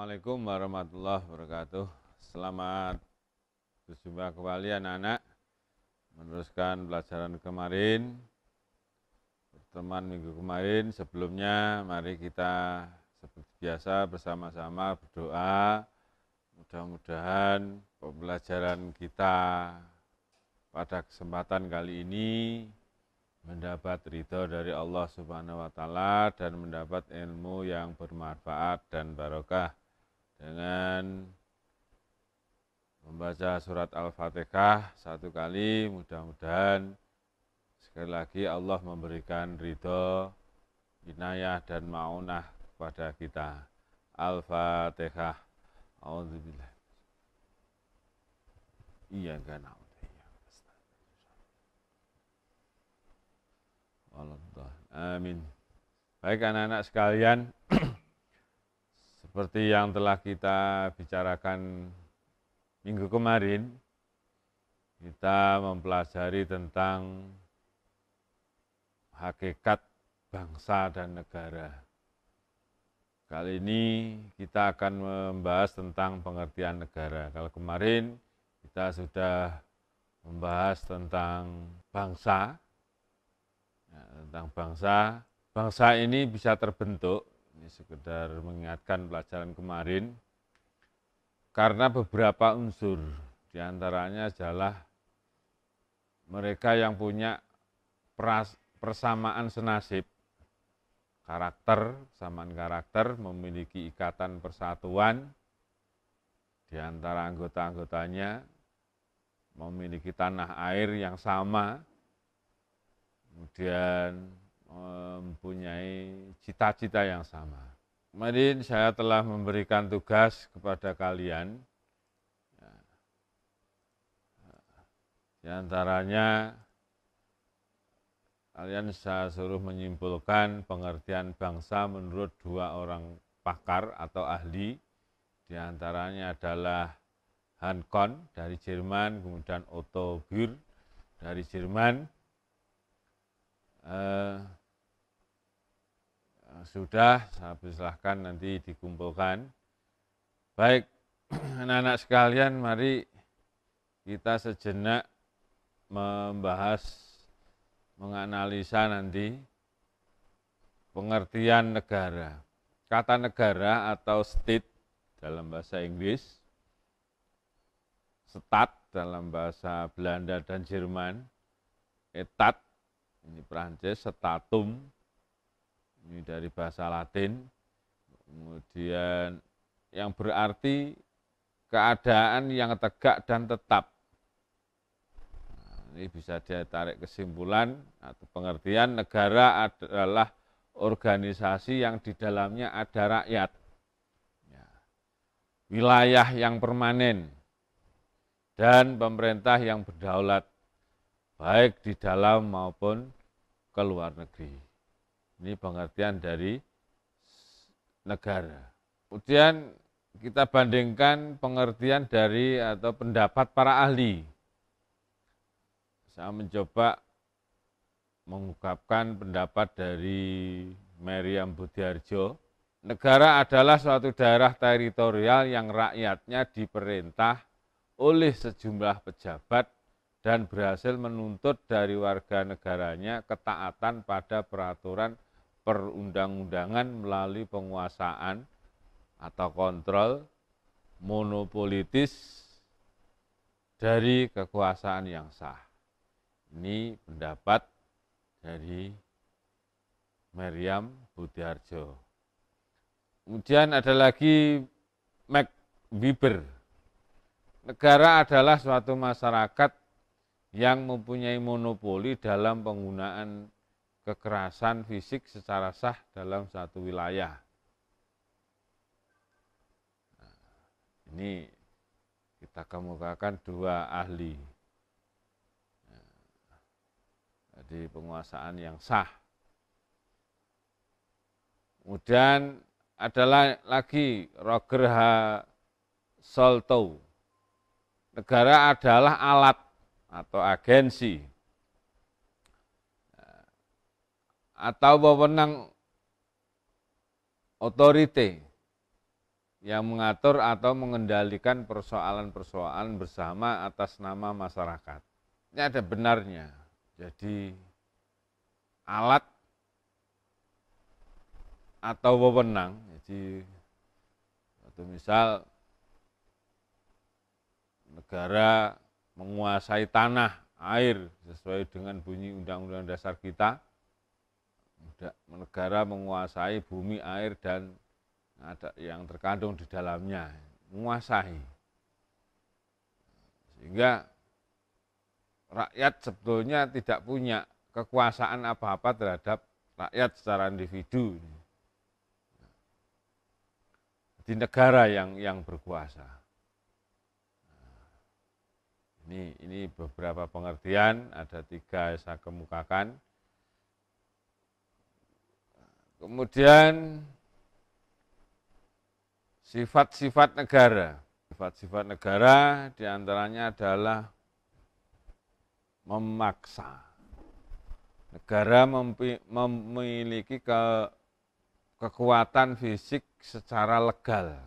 Assalamualaikum warahmatullahi wabarakatuh. Selamat berjumpa kembali anak-anak. Meneruskan pelajaran kemarin, pertemuan minggu kemarin. Sebelumnya mari kita seperti biasa bersama-sama berdoa. Mudah-mudahan pembelajaran kita pada kesempatan kali ini mendapat ridho dari Allah Subhanahu wa taala dan mendapat ilmu yang bermanfaat dan barokah dengan membaca surat Al-Fatihah satu kali, mudah-mudahan sekali lagi Allah memberikan ridho, inayah dan maunah kepada kita. Al-Fatihah. Alhamdulillah. Iya kan Amin. Baik anak-anak sekalian, Seperti yang telah kita bicarakan minggu kemarin, kita mempelajari tentang hakikat bangsa dan negara. Kali ini kita akan membahas tentang pengertian negara. Kalau kemarin kita sudah membahas tentang bangsa, ya, tentang bangsa, bangsa ini bisa terbentuk ini sekedar mengingatkan pelajaran kemarin, karena beberapa unsur, diantaranya adalah mereka yang punya persamaan senasib, karakter, persamaan karakter, memiliki ikatan persatuan di antara anggota-anggotanya, memiliki tanah air yang sama, kemudian mempunyai cita-cita yang sama. Kemarin saya telah memberikan tugas kepada kalian, ya. di antaranya kalian saya suruh menyimpulkan pengertian bangsa menurut dua orang pakar atau ahli, di antaranya adalah Hankon dari Jerman, kemudian Otto Gür dari Jerman, eh, sudah saya persilahkan nanti dikumpulkan. Baik, anak-anak sekalian mari kita sejenak membahas, menganalisa nanti pengertian negara. Kata negara atau state dalam bahasa Inggris, stat dalam bahasa Belanda dan Jerman, etat, ini Perancis, statum, ini dari bahasa Latin, kemudian yang berarti keadaan yang tegak dan tetap. Nah, ini bisa dia tarik kesimpulan atau pengertian negara adalah organisasi yang di dalamnya ada rakyat. Ya. Wilayah yang permanen dan pemerintah yang berdaulat baik di dalam maupun ke luar negeri. Ini pengertian dari negara. Kemudian kita bandingkan pengertian dari atau pendapat para ahli. Saya mencoba mengungkapkan pendapat dari Meriam Budiarjo, negara adalah suatu daerah teritorial yang rakyatnya diperintah oleh sejumlah pejabat dan berhasil menuntut dari warga negaranya ketaatan pada peraturan perundang-undangan melalui penguasaan atau kontrol monopolitis dari kekuasaan yang sah. Ini pendapat dari Meriam Budiarjo. Kemudian ada lagi Mac Weber. Negara adalah suatu masyarakat yang mempunyai monopoli dalam penggunaan kekerasan fisik secara sah dalam satu wilayah. Nah, ini kita kemukakan dua ahli. di nah, jadi penguasaan yang sah. Kemudian adalah lagi Roger H. Solto. Negara adalah alat atau agensi atau wewenang otorite yang mengatur atau mengendalikan persoalan-persoalan bersama atas nama masyarakat. Ini ada benarnya. Jadi alat atau wewenang, jadi atau misal negara menguasai tanah, air sesuai dengan bunyi Undang-Undang Dasar kita, negara menguasai bumi, air, dan ada yang terkandung di dalamnya, menguasai. Sehingga rakyat sebetulnya tidak punya kekuasaan apa-apa terhadap rakyat secara individu. Di negara yang yang berkuasa. Ini ini beberapa pengertian, ada tiga yang saya kemukakan. Kemudian sifat-sifat negara. Sifat-sifat negara diantaranya adalah memaksa. Negara memiliki ke, kekuatan fisik secara legal.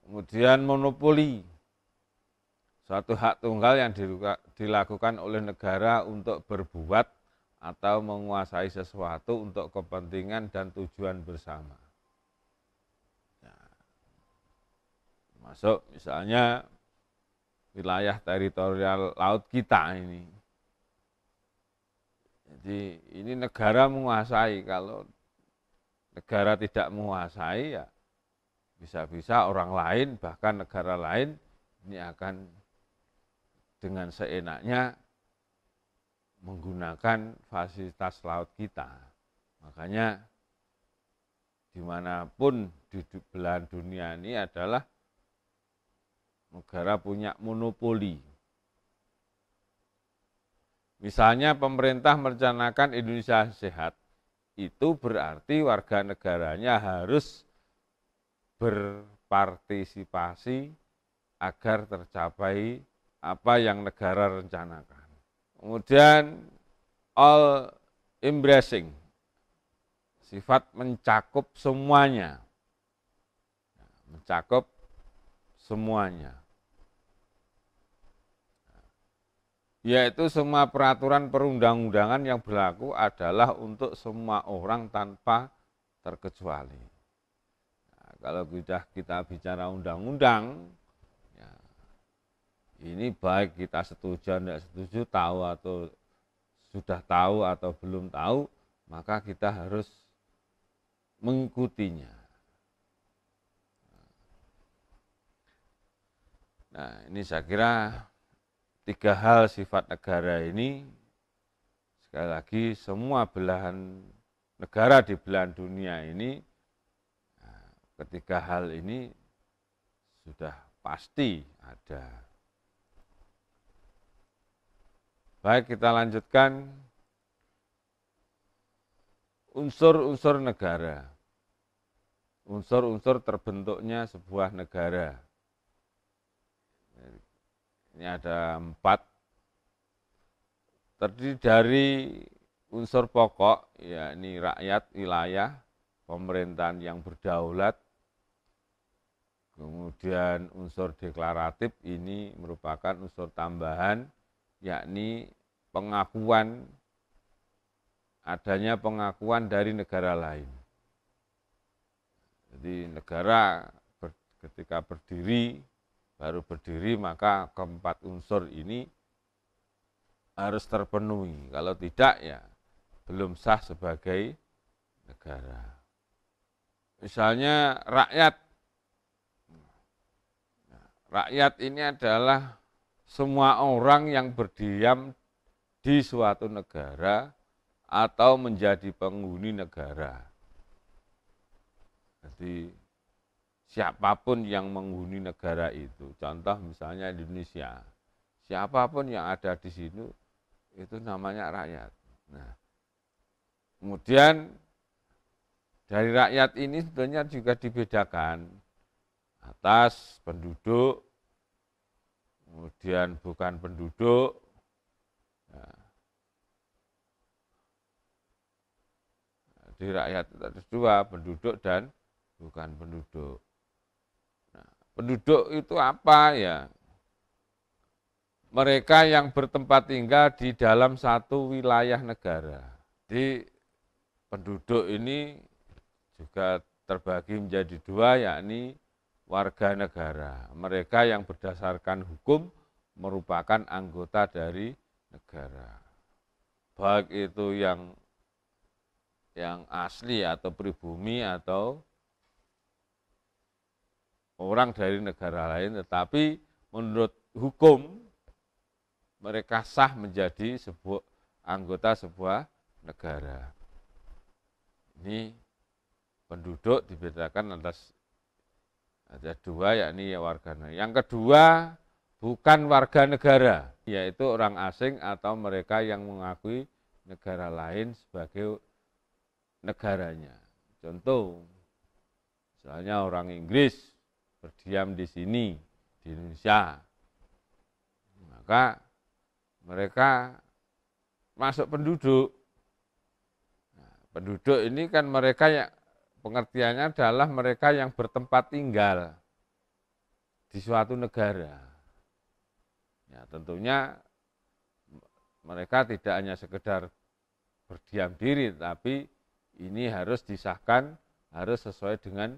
Kemudian monopoli, suatu hak tunggal yang dilakukan oleh negara untuk berbuat atau menguasai sesuatu untuk kepentingan dan tujuan bersama. Ya. Masuk misalnya wilayah teritorial laut kita ini. Jadi ini negara menguasai, kalau negara tidak menguasai ya bisa-bisa orang lain bahkan negara lain ini akan dengan seenaknya menggunakan fasilitas laut kita. Makanya dimanapun duduk belahan dunia ini adalah negara punya monopoli. Misalnya pemerintah merencanakan Indonesia sehat, itu berarti warga negaranya harus berpartisipasi agar tercapai apa yang negara rencanakan. Kemudian all embracing, sifat mencakup semuanya, mencakup semuanya. Yaitu semua peraturan perundang-undangan yang berlaku adalah untuk semua orang tanpa terkecuali. Nah, kalau sudah kita bicara undang-undang, ini baik kita setuju tidak setuju tahu atau sudah tahu atau belum tahu maka kita harus mengikutinya. Nah ini saya kira tiga hal sifat negara ini sekali lagi semua belahan negara di belahan dunia ini nah, ketiga hal ini sudah pasti ada. Baik, kita lanjutkan unsur-unsur negara. Unsur-unsur terbentuknya sebuah negara. Ini ada empat. Terdiri dari unsur pokok, yakni rakyat, wilayah, pemerintahan yang berdaulat, kemudian unsur deklaratif ini merupakan unsur tambahan, yakni pengakuan adanya pengakuan dari negara lain. Jadi negara ber, ketika berdiri baru berdiri maka keempat unsur ini harus terpenuhi. Kalau tidak ya belum sah sebagai negara. Misalnya rakyat rakyat ini adalah semua orang yang berdiam di suatu negara atau menjadi penghuni negara. Jadi siapapun yang menghuni negara itu, contoh misalnya Indonesia, siapapun yang ada di sini itu namanya rakyat. Nah, kemudian dari rakyat ini sebenarnya juga dibedakan atas penduduk, kemudian bukan penduduk, di rakyat atas dua, penduduk dan bukan penduduk. Nah, penduduk itu apa ya? Mereka yang bertempat tinggal di dalam satu wilayah negara. Di penduduk ini juga terbagi menjadi dua, yakni warga negara. Mereka yang berdasarkan hukum merupakan anggota dari negara. Baik itu yang yang asli atau pribumi atau orang dari negara lain, tetapi menurut hukum mereka sah menjadi sebuah anggota sebuah negara. Ini penduduk dibedakan atas ada dua yakni warga negara. Yang kedua bukan warga negara, yaitu orang asing atau mereka yang mengakui negara lain sebagai negaranya. Contoh, misalnya orang Inggris berdiam di sini, di Indonesia, maka mereka masuk penduduk. Nah, penduduk ini kan mereka yang pengertiannya adalah mereka yang bertempat tinggal di suatu negara. Ya, tentunya mereka tidak hanya sekedar berdiam diri, tapi ini harus disahkan, harus sesuai dengan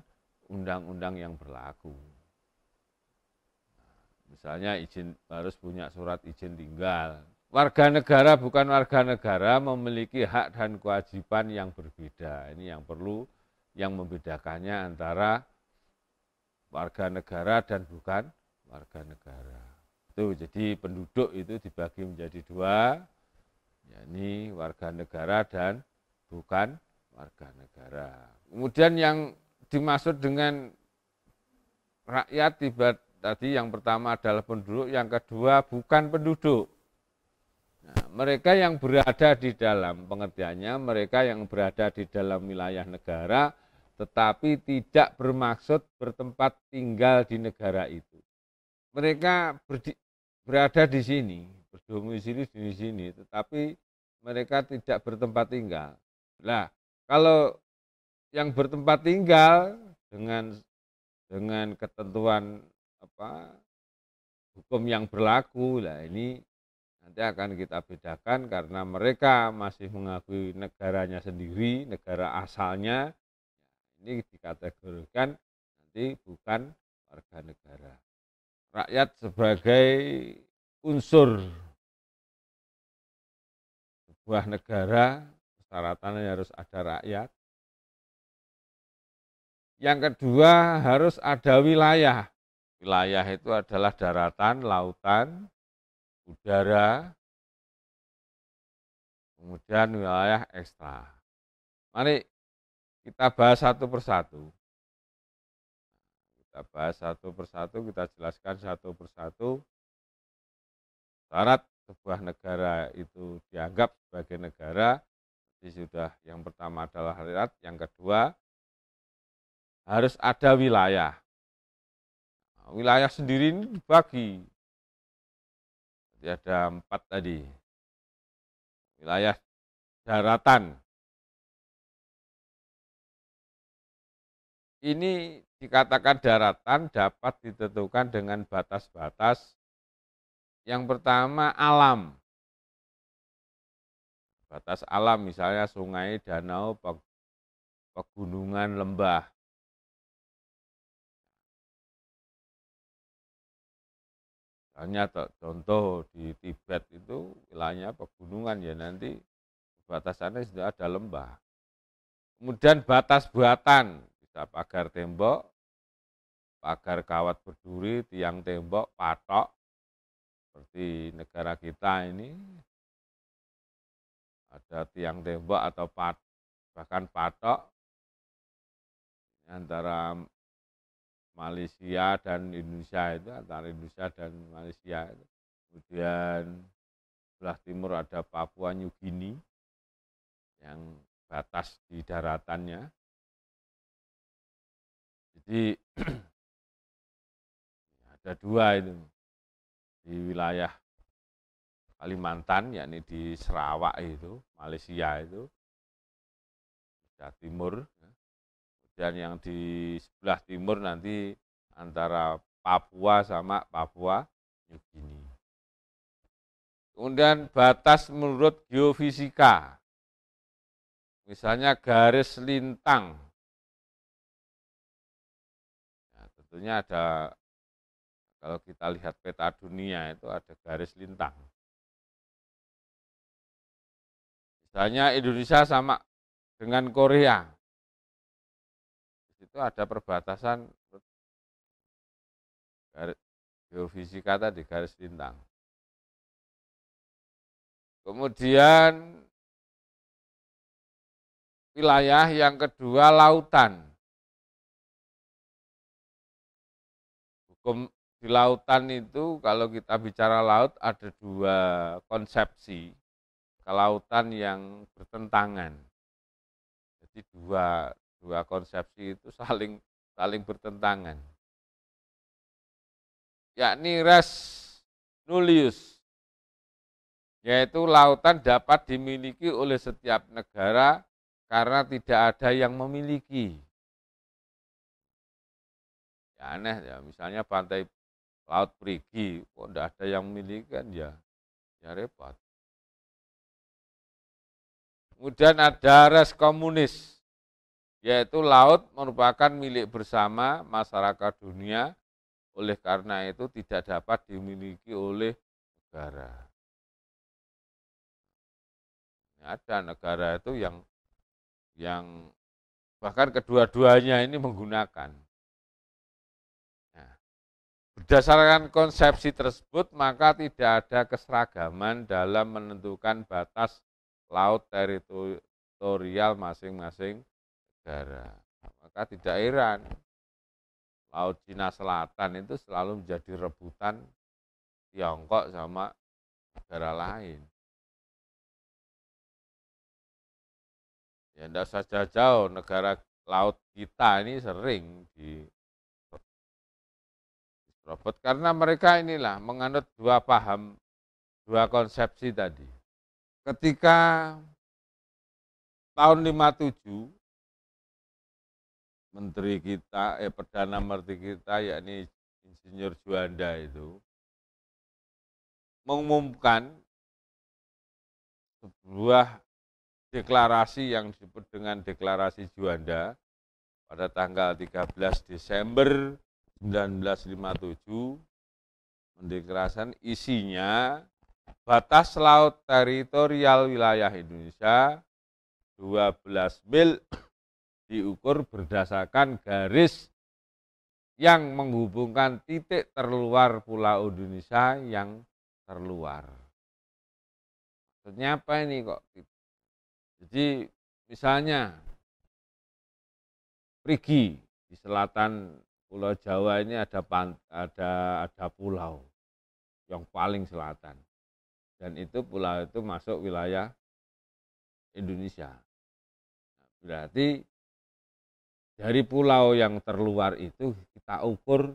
undang-undang yang berlaku. Misalnya izin harus punya surat izin tinggal. Warga negara bukan warga negara memiliki hak dan kewajiban yang berbeda. Ini yang perlu yang membedakannya antara warga negara dan bukan warga negara. Itu jadi penduduk itu dibagi menjadi dua, yakni warga negara dan bukan warga negara. Kemudian yang dimaksud dengan rakyat tiba tadi yang pertama adalah penduduk, yang kedua bukan penduduk. Nah, mereka yang berada di dalam pengertiannya, mereka yang berada di dalam wilayah negara, tetapi tidak bermaksud bertempat tinggal di negara itu. Mereka berdi, berada di sini, berdomisili di sini, tetapi mereka tidak bertempat tinggal. Lah, kalau yang bertempat tinggal dengan dengan ketentuan apa hukum yang berlaku lah ini nanti akan kita bedakan karena mereka masih mengakui negaranya sendiri negara asalnya ini dikategorikan nanti bukan warga negara rakyat sebagai unsur sebuah negara persyaratannya harus ada rakyat. Yang kedua harus ada wilayah. Wilayah itu adalah daratan, lautan, udara, kemudian wilayah ekstra. Mari kita bahas satu persatu. Kita bahas satu persatu, kita jelaskan satu persatu. Syarat sebuah negara itu dianggap sebagai negara jadi sudah yang pertama adalah harirat, yang kedua harus ada wilayah. Nah, wilayah sendiri ini dibagi. Jadi ada empat tadi. Wilayah daratan. Ini dikatakan daratan dapat ditentukan dengan batas-batas. Yang pertama alam, batas alam misalnya sungai, danau, pegunungan, lembah. Misalnya contoh di Tibet itu wilayahnya pegunungan ya nanti batasannya sudah ada lembah. Kemudian batas buatan, bisa pagar tembok, pagar kawat berduri, tiang tembok, patok, seperti negara kita ini, ada tiang tembok atau pat, bahkan patok antara Malaysia dan Indonesia itu antara Indonesia dan Malaysia itu. kemudian sebelah timur ada Papua New Guinea yang batas di daratannya jadi ada dua itu di wilayah Kalimantan, yakni di Sarawak itu, Malaysia itu, Jawa Timur. Ya. Kemudian yang di sebelah timur nanti antara Papua sama Papua New Guinea. Kemudian batas menurut geofisika. Misalnya garis lintang. Nah, tentunya ada, kalau kita lihat peta dunia itu ada garis lintang. Misalnya Indonesia sama dengan Korea. Di situ ada perbatasan geofisika tadi, garis lintang. Kemudian wilayah yang kedua lautan. Hukum di lautan itu kalau kita bicara laut ada dua konsepsi kelautan yang bertentangan. Jadi dua dua konsepsi itu saling saling bertentangan. Yakni res nullius yaitu lautan dapat dimiliki oleh setiap negara karena tidak ada yang memiliki. Ya aneh ya, misalnya pantai Laut Perigi, kok oh, ada yang memiliki kan ya, ya repot. Kemudian ada res komunis, yaitu laut merupakan milik bersama masyarakat dunia, oleh karena itu tidak dapat dimiliki oleh negara. Ada negara itu yang yang bahkan kedua-duanya ini menggunakan. Nah, berdasarkan konsepsi tersebut, maka tidak ada keseragaman dalam menentukan batas laut teritorial masing-masing negara. Maka tidak heran Laut Cina Selatan itu selalu menjadi rebutan Tiongkok sama negara lain. Ya tidak saja jauh-jauh, negara laut kita ini sering di robot karena mereka inilah menganut dua paham, dua konsepsi tadi ketika tahun 57 menteri kita eh perdana menteri kita yakni insinyur Juanda itu mengumumkan sebuah deklarasi yang disebut dengan deklarasi Juanda pada tanggal 13 Desember 1957 mendeklarasikan isinya batas laut teritorial wilayah Indonesia 12 mil diukur berdasarkan garis yang menghubungkan titik terluar pulau Indonesia yang terluar. Maksudnya ini kok? Jadi misalnya Perigi di selatan Pulau Jawa ini ada ada ada pulau yang paling selatan dan itu pulau itu masuk wilayah Indonesia. berarti dari pulau yang terluar itu kita ukur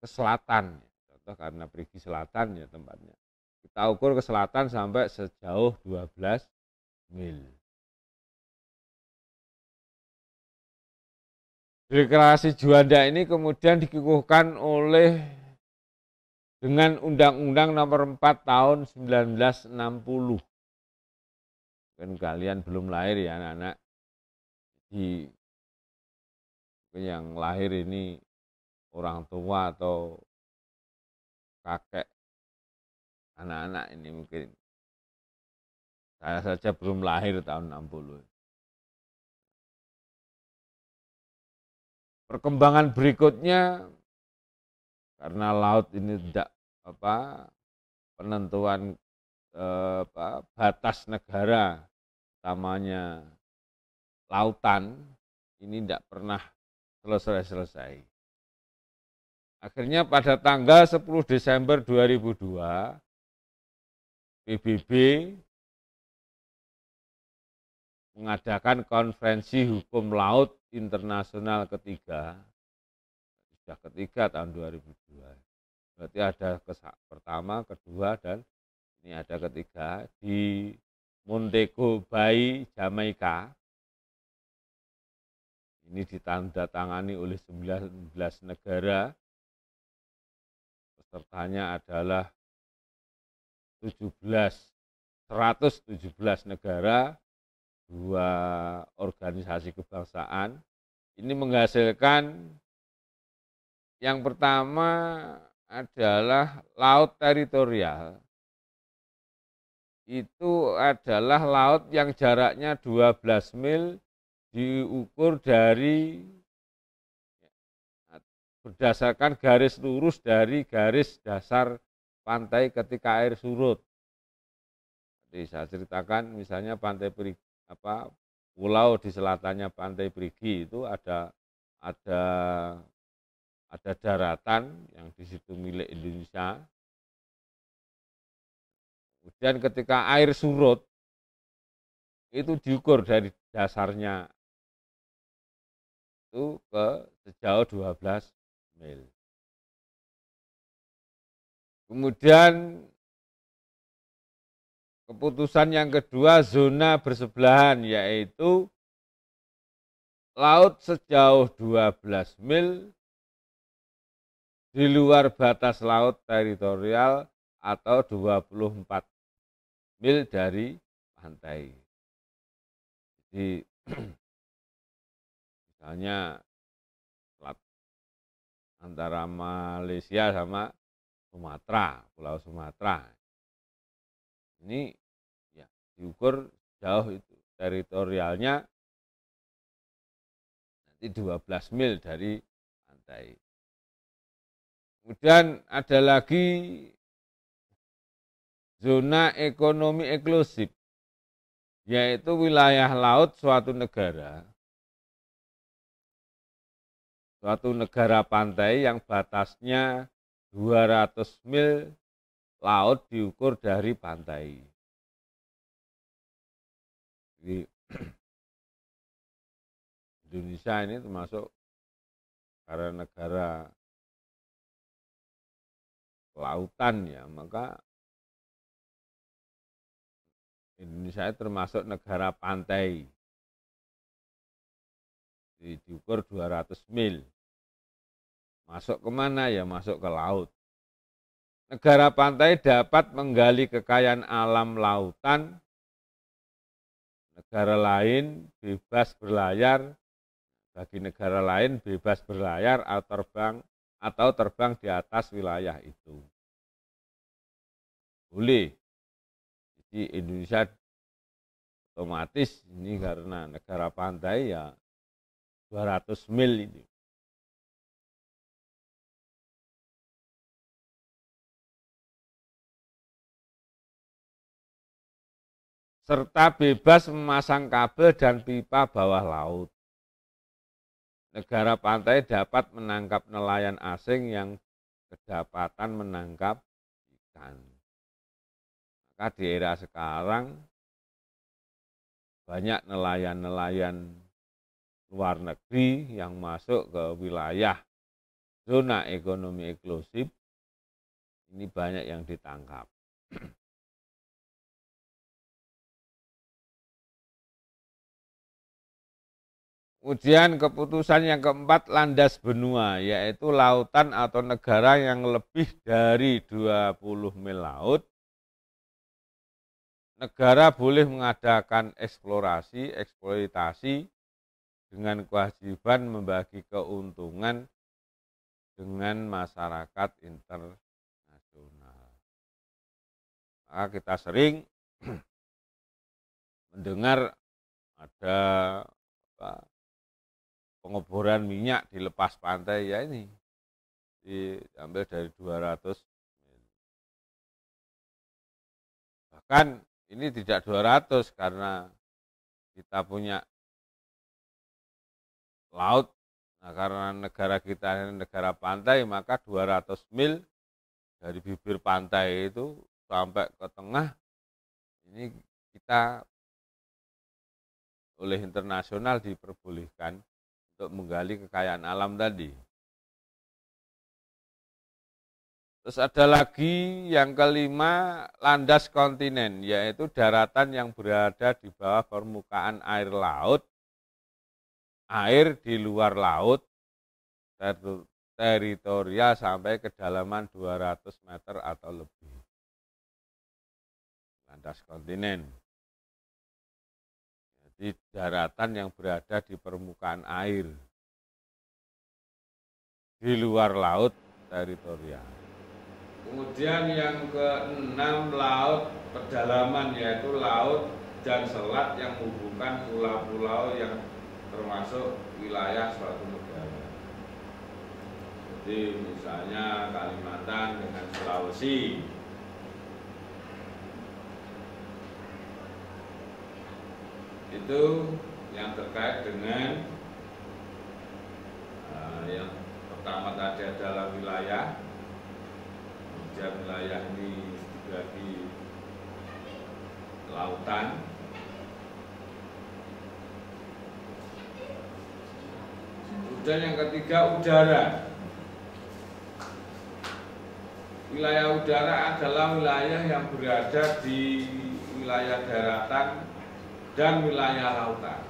ke selatan. Contoh karena pergi selatan ya tempatnya. Kita ukur ke selatan sampai sejauh 12 mil. Deklarasi Juanda ini kemudian dikukuhkan oleh dengan Undang-Undang Nomor 4 Tahun 1960. Kan kalian belum lahir ya anak-anak. Di yang lahir ini orang tua atau kakek anak-anak ini mungkin. Saya saja belum lahir tahun 60. Perkembangan berikutnya karena laut ini tidak apa penentuan eh, apa, batas negara utamanya lautan ini tidak pernah selesai-selesai. Akhirnya pada tanggal 10 Desember 2002, PBB mengadakan konferensi hukum laut internasional ketiga sudah ketiga tahun 2002 berarti ada kesak pertama kedua dan ini ada ketiga di Montego Bay Jamaika ini ditandatangani oleh 19 negara pesertanya adalah 17 117 negara dua organisasi kebangsaan ini menghasilkan yang pertama adalah laut teritorial. Itu adalah laut yang jaraknya 12 mil diukur dari berdasarkan garis lurus dari garis dasar pantai ketika air surut. Jadi saya ceritakan misalnya pantai Perigi, apa pulau di selatannya pantai Perigi itu ada ada ada daratan yang di situ milik Indonesia. Kemudian ketika air surut, itu diukur dari dasarnya itu ke sejauh 12 mil. Kemudian keputusan yang kedua zona bersebelahan yaitu laut sejauh 12 mil di luar batas laut teritorial atau 24 mil dari pantai. Jadi misalnya antara Malaysia sama Sumatera, Pulau Sumatera. Ini ya diukur jauh itu teritorialnya nanti 12 mil dari pantai. Kemudian ada lagi zona ekonomi eksklusif, yaitu wilayah laut suatu negara, suatu negara pantai yang batasnya 200 mil laut diukur dari pantai. Jadi, Indonesia ini termasuk negara-negara Lautan ya, maka Indonesia termasuk negara pantai. Di, diukur 200 mil. Masuk kemana ya? Masuk ke laut. Negara pantai dapat menggali kekayaan alam lautan. Negara lain bebas berlayar. Bagi negara lain bebas berlayar atau terbang atau terbang di atas wilayah itu boleh. Jadi Indonesia otomatis ini karena negara pantai ya 200 mil ini. serta bebas memasang kabel dan pipa bawah laut. Negara pantai dapat menangkap nelayan asing yang kedapatan menangkap ikan. Maka di era sekarang banyak nelayan-nelayan luar negeri yang masuk ke wilayah zona ekonomi eksklusif. Ini banyak yang ditangkap. Ujian keputusan yang keempat landas benua, yaitu lautan atau negara yang lebih dari 20 mil laut negara boleh mengadakan eksplorasi, eksploitasi dengan kewajiban membagi keuntungan dengan masyarakat internasional. Maka kita sering mendengar ada apa, pengeboran minyak di lepas pantai ya ini diambil dari 200 bahkan ini tidak 200 karena kita punya laut. Nah, karena negara kita ini negara pantai, maka 200 mil dari bibir pantai itu sampai ke tengah ini kita oleh internasional diperbolehkan untuk menggali kekayaan alam tadi. Terus ada lagi yang kelima, landas kontinen, yaitu daratan yang berada di bawah permukaan air laut, air di luar laut, ter teritorial sampai kedalaman 200 meter atau lebih. Landas kontinen. Jadi daratan yang berada di permukaan air, di luar laut teritorial. Kemudian yang keenam laut pedalaman yaitu laut dan selat yang menghubungkan pulau-pulau yang termasuk wilayah suatu negara. Jadi misalnya Kalimantan dengan Sulawesi. Itu yang terkait dengan uh, yang pertama tadi adalah wilayah jam layakni di lautan kemudian yang ketiga udara wilayah udara adalah wilayah yang berada di wilayah daratan dan wilayah lautan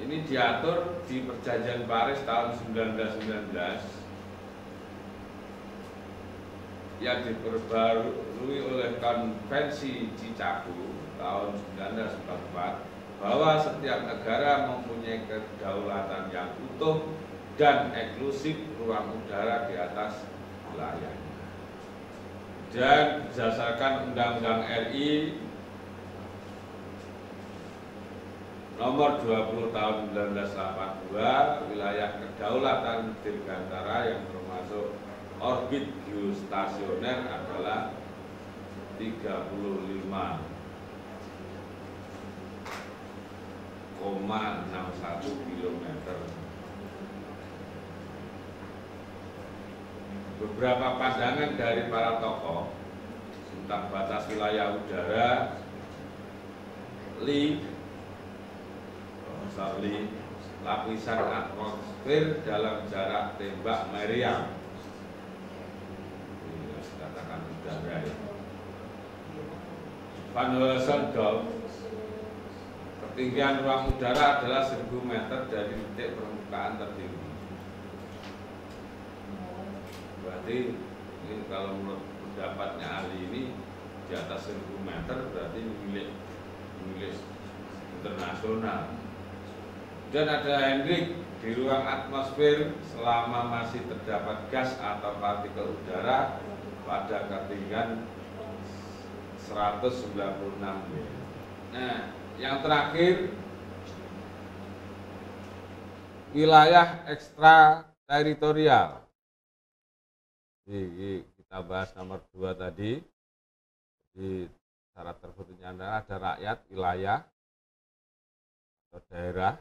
ini diatur di perjanjian Paris tahun 1919 yang diperbarui oleh Konvensi Cicaku tahun 1944 bahwa setiap negara mempunyai kedaulatan yang utuh dan eksklusif ruang udara di atas wilayahnya. Dan berdasarkan Undang-Undang RI Nomor 20 tahun 1982 wilayah kedaulatan Dirgantara yang termasuk orbit geostasioner adalah 35,61 km beberapa pandangan dari para tokoh tentang batas wilayah udara li lapisan atmosfer dalam jarak tembak meriam Panulasan Dov Ketinggian ruang udara adalah 1000 meter dari titik permukaan tertinggi Berarti ini kalau menurut pendapatnya ahli ini di atas 1000 meter berarti milik milik internasional dan ada Hendrik di ruang atmosfer selama masih terdapat gas atau partikel udara pada ketinggian 196 Nah, yang terakhir wilayah ekstra teritorial. Jadi kita bahas nomor dua tadi. Jadi syarat terbentuknya adalah ada rakyat, wilayah atau daerah,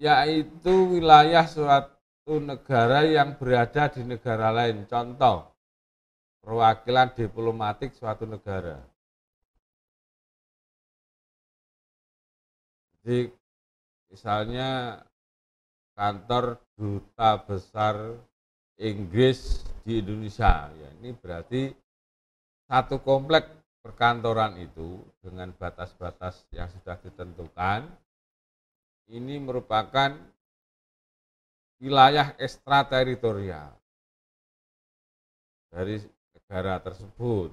yaitu wilayah suatu negara yang berada di negara lain. Contoh, perwakilan diplomatik suatu negara. Jadi misalnya kantor duta besar Inggris di Indonesia. Ya, ini berarti satu komplek perkantoran itu dengan batas-batas yang sudah ditentukan ini merupakan wilayah ekstrateritorial dari negara tersebut.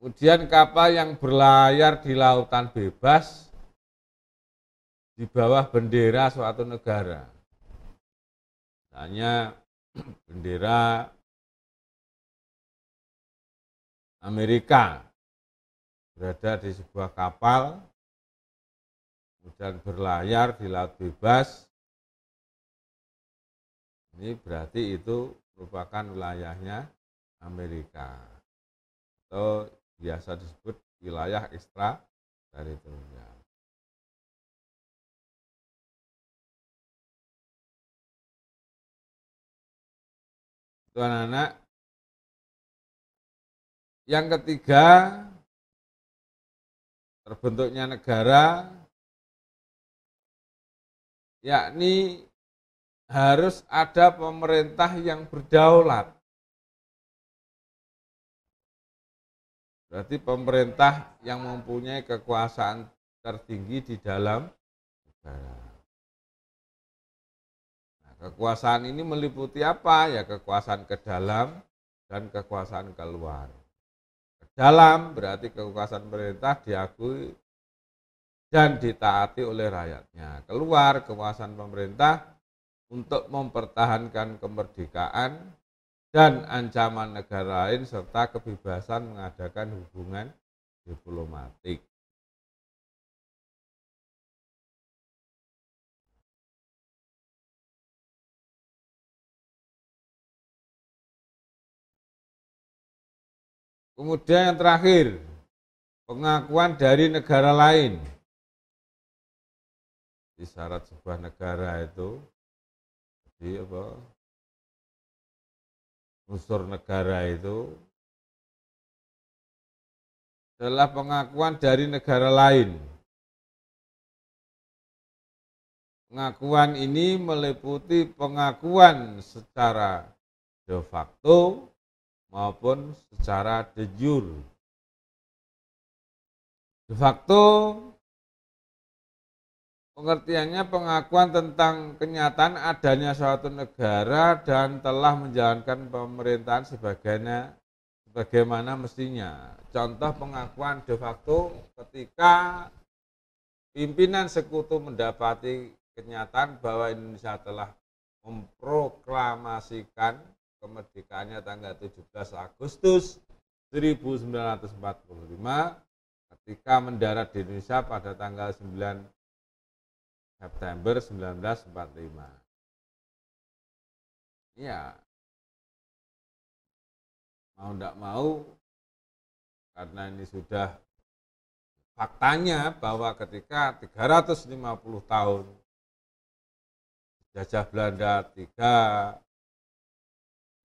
Kemudian kapal yang berlayar di lautan bebas di bawah bendera suatu negara. Hanya bendera Amerika berada di sebuah kapal kemudian berlayar di laut bebas ini berarti itu merupakan wilayahnya Amerika atau biasa disebut wilayah ekstra dari Itu anak-anak. Yang ketiga, terbentuknya negara yakni harus ada pemerintah yang berdaulat. Berarti pemerintah yang mempunyai kekuasaan tertinggi di dalam negara. Nah, kekuasaan ini meliputi apa? Ya kekuasaan ke dalam dan kekuasaan keluar. Ke dalam berarti kekuasaan pemerintah diakui dan ditaati oleh rakyatnya. Keluar kekuasaan pemerintah untuk mempertahankan kemerdekaan dan ancaman negara lain serta kebebasan mengadakan hubungan diplomatik. Kemudian yang terakhir, pengakuan dari negara lain. Di syarat sebuah negara itu jadi apa unsur negara itu adalah pengakuan dari negara lain. Pengakuan ini meliputi pengakuan secara de facto maupun secara de jure. De facto Pengertiannya pengakuan tentang kenyataan adanya suatu negara dan telah menjalankan pemerintahan sebagainya sebagaimana mestinya. Contoh pengakuan de facto ketika pimpinan sekutu mendapati kenyataan bahwa Indonesia telah memproklamasikan kemerdekaannya tanggal 17 Agustus 1945 ketika mendarat di Indonesia pada tanggal 9 September 1945. Ya, mau tidak mau, karena ini sudah faktanya bahwa ketika 350 tahun jajah Belanda, tiga,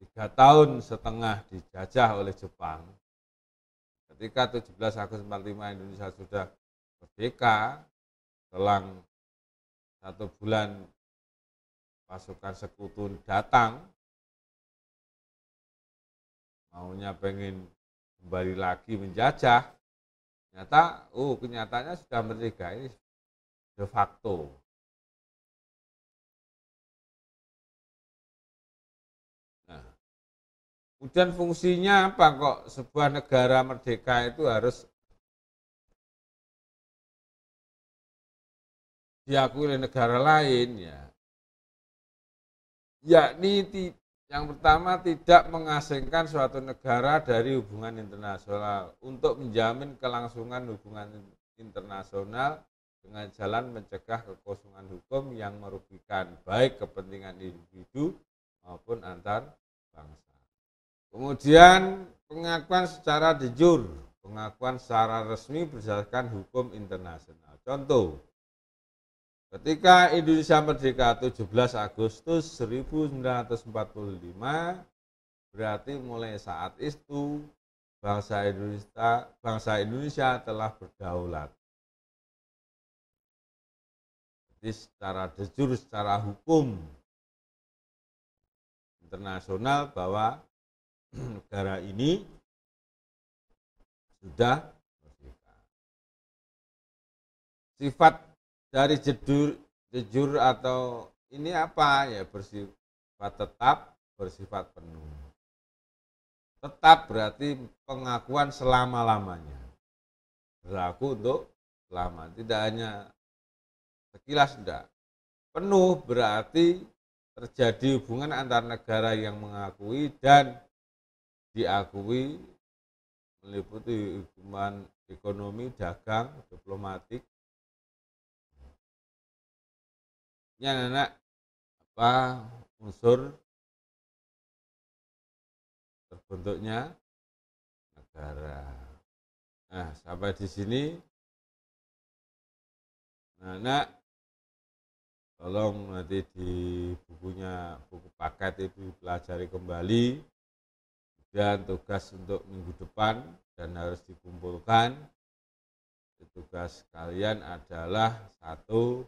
tiga tahun setengah dijajah oleh Jepang, ketika 17 Agustus 45 Indonesia sudah merdeka, selang satu bulan pasukan sekutu datang maunya pengen kembali lagi menjajah nyata oh kenyataannya sudah merdeka ini de facto nah, Kemudian fungsinya apa kok sebuah negara merdeka itu harus diakui oleh negara lain ya yakni yang pertama tidak mengasingkan suatu negara dari hubungan internasional untuk menjamin kelangsungan hubungan internasional dengan jalan mencegah kekosongan hukum yang merugikan baik kepentingan individu maupun antar bangsa. Kemudian pengakuan secara jujur, pengakuan secara resmi berdasarkan hukum internasional. Contoh, Ketika Indonesia merdeka 17 Agustus 1945, berarti mulai saat itu bangsa Indonesia bangsa Indonesia telah berdaulat. Jadi secara jujur secara hukum internasional bahwa negara ini sudah merdeka. Sifat dari jedur jejur atau ini apa ya bersifat tetap bersifat penuh tetap berarti pengakuan selama lamanya berlaku untuk lama tidak hanya sekilas tidak penuh berarti terjadi hubungan antar negara yang mengakui dan diakui meliputi hubungan ekonomi, dagang, diplomatik, ini anak-anak apa unsur terbentuknya negara. Nah, sampai di sini anak-anak tolong nanti di bukunya buku paket itu pelajari kembali dan tugas untuk minggu depan dan harus dikumpulkan tugas kalian adalah satu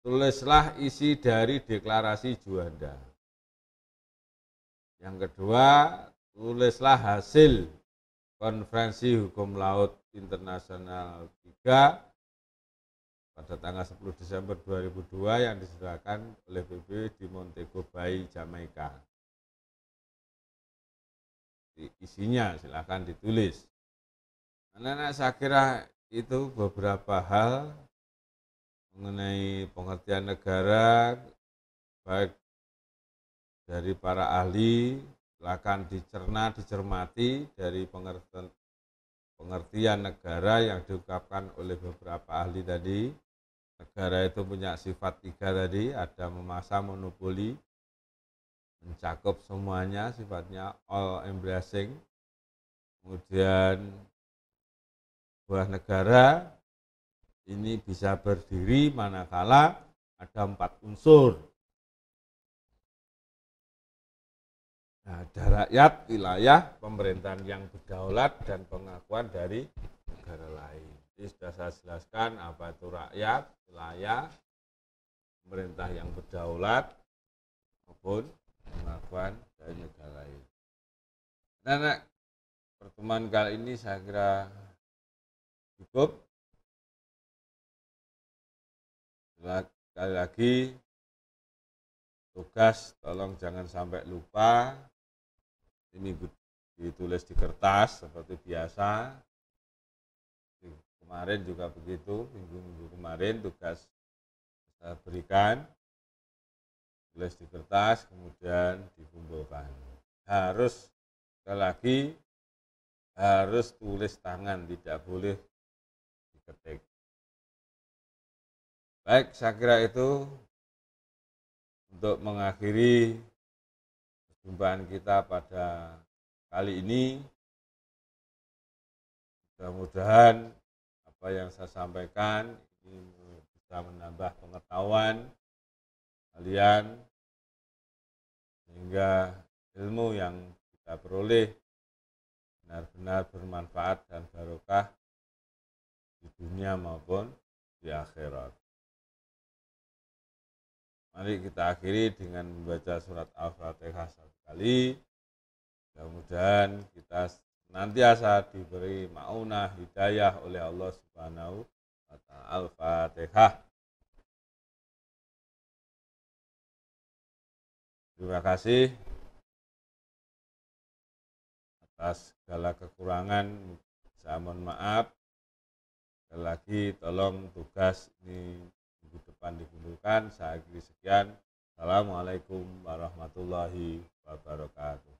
Tulislah isi dari deklarasi Juanda. Yang kedua, tulislah hasil konferensi hukum laut internasional 3 pada tanggal 10 Desember 2002 yang diselenggarakan oleh PBB di Montego Bay, Jamaika. Isinya silakan ditulis. Anak-anak saya kira itu beberapa hal mengenai pengertian negara baik dari para ahli akan dicerna dicermati dari pengertian pengertian negara yang diungkapkan oleh beberapa ahli tadi negara itu punya sifat tiga tadi ada memaksa monopoli mencakup semuanya sifatnya all embracing kemudian buah negara ini bisa berdiri manakala ada empat unsur. Nah, ada rakyat, wilayah, pemerintahan yang berdaulat, dan pengakuan dari negara lain. Ini sudah saya jelaskan apa itu rakyat, wilayah, pemerintah yang berdaulat, maupun pengakuan dari negara lain. Nah, nah pertemuan kali ini saya kira cukup. sekali lagi tugas tolong jangan sampai lupa ini ditulis di kertas seperti biasa kemarin juga begitu minggu-minggu kemarin tugas kita berikan tulis di kertas kemudian dikumpulkan harus sekali lagi harus tulis tangan tidak boleh diketik Baik, saya kira itu untuk mengakhiri perjumpaan kita pada kali ini. Mudah-mudahan apa yang saya sampaikan ini bisa menambah pengetahuan kalian sehingga ilmu yang kita peroleh benar-benar bermanfaat dan barokah di dunia maupun di akhirat. Mari kita akhiri dengan membaca surat Al-Fatihah satu kali. Mudah-mudahan kita senantiasa diberi maunah hidayah oleh Allah Subhanahu wa taala. Al-Fatihah. Terima kasih atas segala kekurangan. Saya mohon maaf. Sekali lagi tolong tugas ini akan dikumpulkan. Saya akhiri sekian. Assalamualaikum warahmatullahi wabarakatuh.